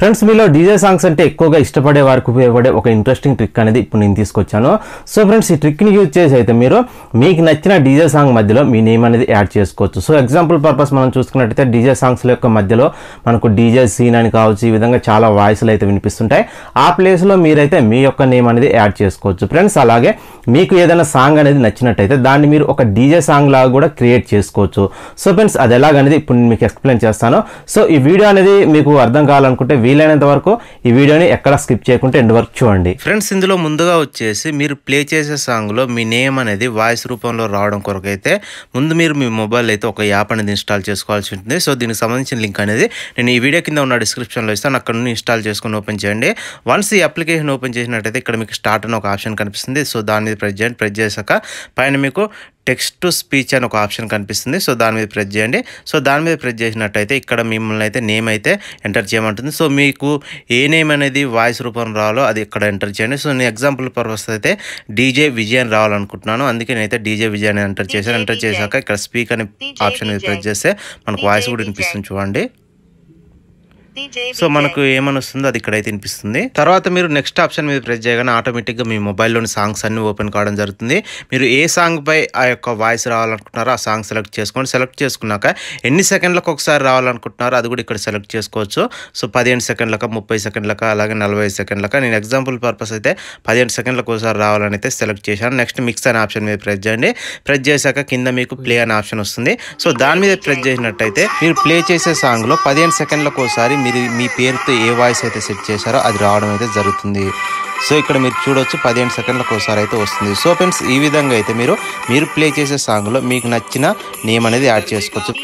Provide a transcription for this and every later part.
friends మీలో DJ songs అంటే ఎక్కువగా ఇష్టపడే వారికి ఉపయోగపడే ఒక ఇంట్రెస్టింగ్ ట్రిక్ అనేది ఇప్పుడు నేను తీసుకొచ్చాను సో ఫ్రెండ్స్ ఈ ట్రిక్ని యూజ్ చేసి అయితే మీరు మీకు నచ్చిన డీజే సాంగ్ మధ్యలో మీ నేమ్ అనేది యాడ్ చేసుకోవచ్చు సో ఎగ్జాంపుల్ పర్పస్ మనం చూసుకున్నట్టయితే డీజే సాంగ్స్ల యొక్క మధ్యలో మనకు డీజే సీన్ అని కావచ్చు ఈ విధంగా చాలా వాయిస్లు అయితే వినిపిస్తుంటాయి ఆ ప్లేస్లో మీరైతే మీ యొక్క నేమ్ అనేది యాడ్ చేసుకోవచ్చు ఫ్రెండ్స్ అలాగే మీకు ఏదైనా సాంగ్ అనేది నచ్చినట్టయితే దాన్ని మీరు ఒక డీజే సాంగ్ లాగా కూడా క్రియేట్ చేసుకోవచ్చు సో ఫ్రెండ్స్ అది ఎలాగనేది ఇప్పుడు మీకు ఎక్స్ప్లెయిన్ చేస్తాను సో ఈ వీడియో అనేది మీకు అర్థం కావాలనుకుంటే వీలైనంత వరకు ఈ వీడియోని ఎక్కడ స్కిప్ చేయకుండా ఎండ్ వరకు చూడండి ఫ్రెండ్స్ ఇందులో ముందుగా వచ్చేసి మీరు ప్లే చేసే సాంగ్లో మీ నేమ్ అనేది వాయిస్ రూపంలో రావడం కొరకైతే ముందు మీరు మీ మొబైల్ అయితే ఒక యాప్ అనేది ఇన్స్టాల్ చేసుకోవాల్సి ఉంటుంది సో దీనికి సంబంధించిన లింక్ అనేది నేను ఈ వీడియో కింద ఉన్న డిస్క్రిప్షన్లో ఇస్తాను అక్కడ నుండి ఇన్స్టాల్ చేసుకుని ఓపెన్ చేయండి వన్స్ ఈ అప్లికేషన్ ఓపెన్ చేసినట్టయితే ఇక్కడ మీకు స్టార్ట్ అని ఒక ఆప్షన్ కనిపిస్తుంది సో దాన్ని ప్రెస్ చేయండి ప్రెస్ చేశాక పైన మీకు టెక్స్ట్ టు స్పీచ్ అని ఒక ఆప్షన్ కనిపిస్తుంది సో దాని మీద ప్రెస్ చేయండి సో దాని మీద ప్రెస్ చేసినట్టయితే ఇక్కడ మిమ్మల్ని అయితే నేమ్ అయితే ఎంటర్ చేయమంటుంది సో మీకు ఏ నేమ్ అనేది వాయిస్ రూపం రావాలో అది ఇక్కడ ఎంటర్ చేయండి సో నేను ఎగ్జాంపుల్ పర్పస్ అయితే డీజే విజయన్ రావాలనుకుంటున్నాను అందుకే నేనైతే డీజే విజయన్ అని ఎంటర్ చేశాను ఎంటర్ చేశాక ఇక్కడ స్పీక్ అనే ఆప్షన్ మీద ప్రెస్ చేస్తే మనకు వాయిస్ కూడా వినిపిస్తుంది చూడండి సో మనకు ఏమనొస్తుందో అది ఇక్కడైతే వినిపిస్తుంది తర్వాత మీరు నెక్స్ట్ ఆప్షన్ మీద ప్రెస్ చేయగానే ఆటోమేటిక్గా మీ మొబైల్లోని సాంగ్స్ అన్ని ఓపెన్ కావడం జరుగుతుంది మీరు ఏ సాంగ్ పై ఆ యొక్క వాయిస్ రావాలనుకుంటున్నారో ఆ సాంగ్ సెలెక్ట్ చేసుకోండి సెలెక్ట్ చేసుకున్నాక ఎన్ని సెకండ్లకు ఒకసారి రావాలనుకుంటున్నారో అది కూడా ఇక్కడ సెలెక్ట్ చేసుకోవచ్చు సో పదిహేను సెకండ్లక ముప్పై సెకండ్లక అలాగే నలభై సెకండ్లక నేను ఎగ్జాంపుల్ పర్పస్ అయితే పదిహేను సెకండ్లకు ఒకసారి రావాలని అయితే సెలెక్ట్ చేశాను నెక్స్ట్ మిక్స్ అనే ఆప్షన్ మీద ప్రెస్ చేయండి ప్రెస్ చేశాక కింద మీకు ప్లే అనే ఆప్షన్ వస్తుంది సో దాని మీద ప్రెస్ చేసినట్టయితే మీరు ప్లే చేసే సాంగ్లో పదిహేను సెకండ్లకు ఒకసారి మీరు మీ పేరుతో ఏ వాయిస్ అయితే సెట్ చేశారో అది రావడం అయితే జరుగుతుంది సో ఇక్కడ మీరు చూడొచ్చు పదిహేను సెకండ్లకు ఒకసారి అయితే వస్తుంది సో ఫ్రెండ్స్ ఈ విధంగా అయితే మీరు మీరు ప్లే చేసే సాంగ్లో మీకు నచ్చిన నేమ్ అనేది యాడ్ చేసుకోవచ్చు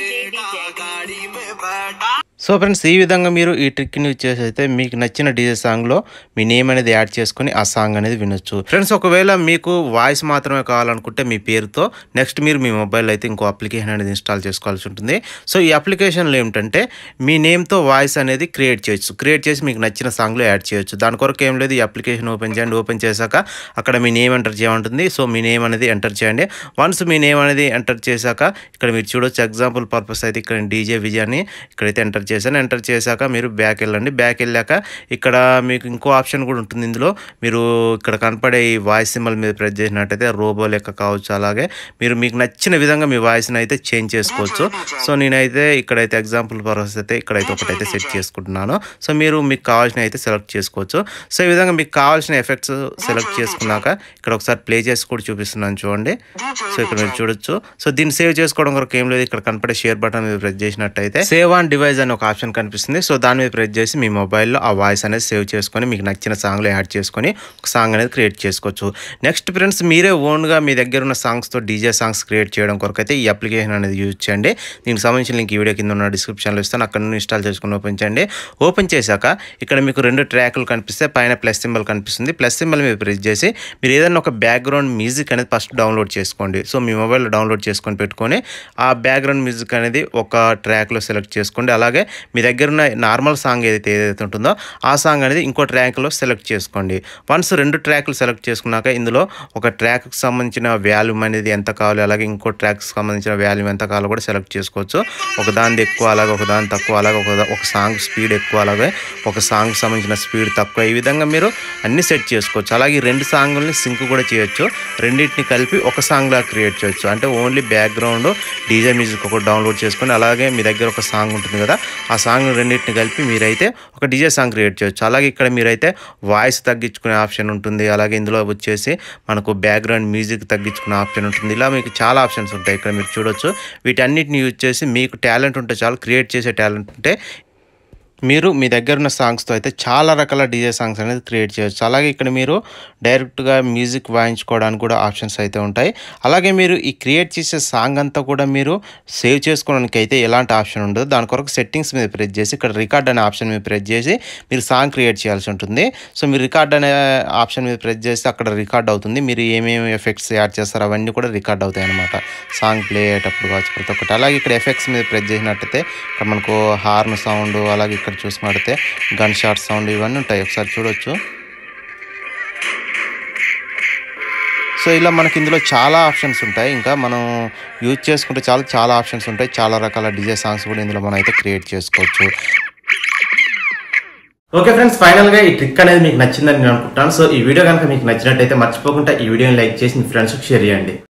సో ఫ్రెండ్స్ ఈ విధంగా మీరు ఈ ట్రిక్ని యూజ్ చేసి అయితే మీకు నచ్చిన డీజే సాంగ్లో మీ నేమ్ అనేది యాడ్ చేసుకుని ఆ సాంగ్ అనేది వినొచ్చు ఫ్రెండ్స్ ఒకవేళ మీకు వాయిస్ మాత్రమే కావాలనుకుంటే మీ పేరుతో నెక్స్ట్ మీరు మీ మొబైల్ అయితే ఇంకో అప్లికేషన్ అనేది ఇన్స్టాల్ చేసుకోవాల్సి ఉంటుంది సో ఈ అప్లికేషన్లో ఏమిటంటే మీ నేమ్తో వాయిస్ అనేది క్రియేట్ చేయొచ్చు క్రియేట్ చేసి మీకు నచ్చిన సాంగ్లో యాడ్ చేయొచ్చు దాని కొరకు ఏం లేదు ఈ అప్లికేషన్ ఓపెన్ చేయండి ఓపెన్ చేశాక అక్కడ మీ నేమ్ ఎంటర్ చేయమంటుంది సో మీ నేమ్ అనేది ఎంటర్ చేయండి వన్స్ మీ నేమ్ అనేది ఎంటర్ చేశాక ఇక్కడ మీరు చూడొచ్చు ఎగ్జాంపుల్ పర్పస్ అయితే ఇక్కడ డీజే విజయాన్ని ఇక్కడైతే ఎంటర్ చేసి చేశాను ఎంటర్ చేశాక మీరు బ్యాక్ వెళ్ళండి బ్యాక్ వెళ్ళాక ఇక్కడ మీకు ఇంకో ఆప్షన్ కూడా ఉంటుంది ఇందులో మీరు ఇక్కడ కనపడే ఈ వాయిస్ సింబల్ మీద ప్రెస్ చేసినట్టయితే రోబో లెక్క కావచ్చు అలాగే మీరు మీకు నచ్చిన విధంగా మీ వాయిస్ని అయితే చేంజ్ చేసుకోవచ్చు సో నేనైతే ఇక్కడైతే ఎగ్జాంపుల్ పర్పస్ అయితే ఇక్కడైతే ఒకటైతే సెట్ చేసుకుంటున్నాను సో మీరు మీకు కావాల్సిన అయితే సెలెక్ట్ చేసుకోవచ్చు సో ఈ విధంగా మీకు కావాల్సిన ఎఫెక్ట్స్ సెలెక్ట్ చేసుకున్నాక ఇక్కడ ఒకసారి ప్లే చేసి కూడా చూపిస్తున్నాను చూడండి సో ఇక్కడ మీరు చూడొచ్చు సో దీన్ని సేవ్ చేసుకోవడం కొరకు ఏం లేదు ఇక్కడ కనపడే షేర్ బటన్ మీద ప్రెస్ చేసినట్టయితే సేవ్ ఆన్ డివైస్ అని ఒక ఆప్షన్ కనిపిస్తుంది సో దాని మీద ప్రెస్ చేసి మీ మొబైల్లో ఆ వాయిస్ అనేది సేవ్ చేసుకొని మీకు నచ్చిన సాంగ్లు యాడ్ చేసుకొని ఒక సాంగ్ అనేది క్రియేట్ చేసుకోవచ్చు నెక్స్ట్ ఫ్రెండ్స్ మీరే ఓన్గా మీ దగ్గర ఉన్న సాంగ్స్తో డీజే సాంగ్స్ క్రియేట్ చేయడం కొరకు అయితే ఈ అప్లికేషన్ అనేది యూజ్ చేయండి దీనికి సంబంధించిన లింక్ ఈ వీడియో కింద ఉన్న డిస్క్రిప్షన్లో ఇస్తాను అక్కడ నుండి ఇన్స్టాల్ చేసుకుని ఓపెన్ చేయండి ఓపెన్ చేశాక ఇక్కడ మీకు రెండు ట్రాక్లు కనిపిస్తే పైన ప్లస్ సింబల్ కనిపిస్తుంది ప్లస్ సింబల్ మీద ప్రెస్ చేసి మీరు ఏదైనా ఒక బ్యాక్గ్రౌండ్ మ్యూజిక్ అనేది ఫస్ట్ డౌన్లోడ్ చేసుకోండి సో మీ మొబైల్లో డౌన్లోడ్ చేసుకొని పెట్టుకొని ఆ బ్యాక్గ్రౌండ్ మ్యూజిక్ అనేది ఒక ట్రాక్లో సెలెక్ట్ చేసుకోండి అలాగే మీ దగ్గర ఉన్న నార్మల్ సాంగ్ ఏదైతే ఏదైతే ఉంటుందో ఆ సాంగ్ అనేది ఇంకో ట్రాక్లో సెలెక్ట్ చేసుకోండి వన్స్ రెండు ట్రాక్లు సెలెక్ట్ చేసుకున్నాక ఇందులో ఒక ట్రాక్కి సంబంధించిన వాల్యూమ్ అనేది ఎంత కావాలి అలాగే ఇంకో ట్రాక్కి సంబంధించిన వాల్యూమ్ ఎంత కావాలో కూడా సెలెక్ట్ చేసుకోవచ్చు ఒక దానిది ఎక్కువ అలాగే ఒక దాని తక్కువ అలాగే ఒక ఒక సాంగ్ స్పీడ్ ఎక్కువ అలాగే ఒక సాంగ్ సంబంధించిన స్పీడ్ తక్కువ ఈ విధంగా మీరు అన్ని సెట్ చేసుకోవచ్చు అలాగే రెండు సాంగ్ల్ని సింక్ కూడా చేయొచ్చు రెండింటిని కలిపి ఒక సాంగ్లా క్రియేట్ చేయొచ్చు అంటే ఓన్లీ బ్యాక్గ్రౌండ్ డీజే మ్యూజిక్ ఒకటి డౌన్లోడ్ చేసుకొని అలాగే మీ దగ్గర ఒక సాంగ్ ఉంటుంది కదా ఆ సాంగ్ రెండింటిని కలిపి మీరైతే ఒక డీజే సాంగ్ క్రియేట్ చేయొచ్చు అలాగే ఇక్కడ మీరైతే వాయిస్ తగ్గించుకునే ఆప్షన్ ఉంటుంది అలాగే ఇందులో వచ్చేసి మనకు బ్యాక్గ్రౌండ్ మ్యూజిక్ తగ్గించుకునే ఆప్షన్ ఉంటుంది ఇలా మీకు చాలా ఆప్షన్స్ ఉంటాయి ఇక్కడ మీరు చూడొచ్చు వీటన్నిటిని యూజ్ చేసి మీకు టాలెంట్ ఉంటే చాలు క్రియేట్ చేసే టాలెంట్ ఉంటే మీరు మీ దగ్గర ఉన్న సాంగ్స్తో అయితే చాలా రకాల డీజే సాంగ్స్ అనేది క్రియేట్ చేయవచ్చు అలాగే ఇక్కడ మీరు డైరెక్ట్గా మ్యూజిక్ వాయించుకోవడానికి కూడా ఆప్షన్స్ అయితే ఉంటాయి అలాగే మీరు ఈ క్రియేట్ చేసే సాంగ్ అంతా కూడా మీరు సేవ్ చేసుకోవడానికి అయితే ఎలాంటి ఆప్షన్ ఉండదు దాని కొరకు సెట్టింగ్స్ మీద ప్రెస్ చేసి ఇక్కడ రికార్డ్ అనే ఆప్షన్ మీద ప్రెస్ చేసి మీరు సాంగ్ క్రియేట్ చేయాల్సి ఉంటుంది సో మీరు రికార్డ్ అనే ఆప్షన్ మీద ప్రెస్ చేస్తే అక్కడ రికార్డ్ అవుతుంది మీరు ఏమేమి ఎఫెక్ట్స్ యాడ్ చేస్తారు అవన్నీ కూడా రికార్డ్ అవుతాయి అనమాట సాంగ్ ప్లే అయ్యేటప్పుడు కావచ్చు ప్రతి ఒక్కటి అలాగే ఇక్కడ ఎఫెక్ట్స్ మీద ప్రెస్ చేసినట్టయితే ఇక్కడ మనకు హార్న్ సౌండ్ అలాగే ఇక్కడ చూసుకున్నట్లయితే గన్ షాట్ సౌండ్ ఇవన్నీ ఉంటాయి ఒకసారి చూడొచ్చు సో ఇలా మనకి ఇందులో చాలా ఆప్షన్స్ ఉంటాయి ఇంకా మనం యూజ్ చేసుకుంటే చాలా చాలా ఆప్షన్స్ ఉంటాయి చాలా రకాల డిజే సాంగ్స్ కూడా ఇందులో మనం అయితే క్రియేట్ చేసుకోవచ్చు ఓకే ఫ్రెండ్స్ ఫైనల్ గా ఈ ట్రిక్ అనేది మీకు నచ్చిందని నేను అనుకుంటాను సో ఈ వీడియో కనుక మీకు నచ్చినట్టయితే మర్చిపోకుండా ఈ వీడియోని లైక్ చేసి మీ ఫ్రెండ్స్కి షేర్ చేయండి